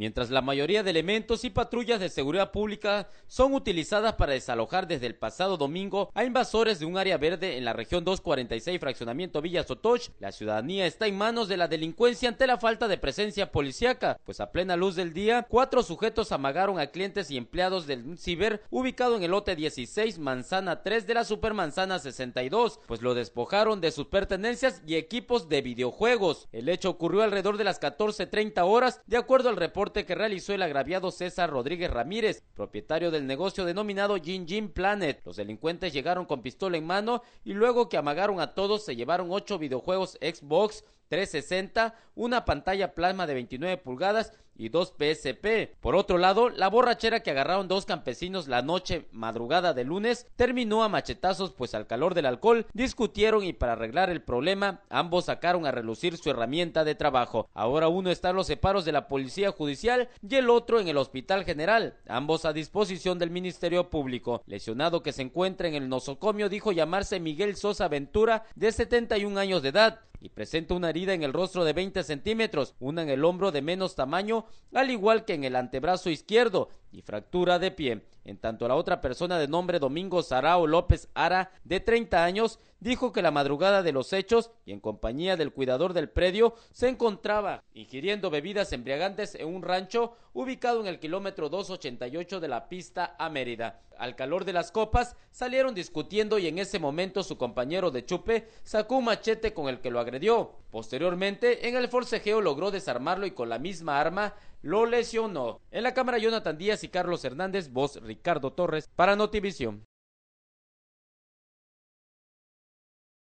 mientras la mayoría de elementos y patrullas de seguridad pública son utilizadas para desalojar desde el pasado domingo a invasores de un área verde en la región 246 fraccionamiento Villa Sotoch, la ciudadanía está en manos de la delincuencia ante la falta de presencia policíaca, pues a plena luz del día, cuatro sujetos amagaron a clientes y empleados del ciber ubicado en el lote 16, manzana 3 de la supermanzana 62, pues lo despojaron de sus pertenencias y equipos de videojuegos. El hecho ocurrió alrededor de las 14.30 horas, de acuerdo al reporte que realizó el agraviado César Rodríguez Ramírez, propietario del negocio denominado Jin Jin Planet. Los delincuentes llegaron con pistola en mano y luego que amagaron a todos se llevaron ocho videojuegos Xbox 360, una pantalla plasma de 29 pulgadas y dos PSP. Por otro lado, la borrachera que agarraron dos campesinos la noche madrugada de lunes terminó a machetazos pues al calor del alcohol discutieron y para arreglar el problema ambos sacaron a relucir su herramienta de trabajo. Ahora uno está en los separos de la policía judicial y el otro en el hospital general, ambos a disposición del Ministerio Público. Lesionado que se encuentra en el nosocomio dijo llamarse Miguel Sosa Ventura de 71 años de edad y presenta una herida en el rostro de 20 centímetros, una en el hombro de menos tamaño, al igual que en el antebrazo izquierdo, y fractura de pie. En tanto, la otra persona de nombre Domingo Sarao López Ara, de 30 años, dijo que la madrugada de los hechos y en compañía del cuidador del predio se encontraba ingiriendo bebidas embriagantes en un rancho ubicado en el kilómetro 288 de la pista a Mérida. Al calor de las copas salieron discutiendo y en ese momento su compañero de chupe sacó un machete con el que lo agredió. Posteriormente, en el forcejeo logró desarmarlo y con la misma arma lo lesionó. En la cámara Jonathan Díaz y Carlos Hernández, voz Ricardo Torres, para Notivisión.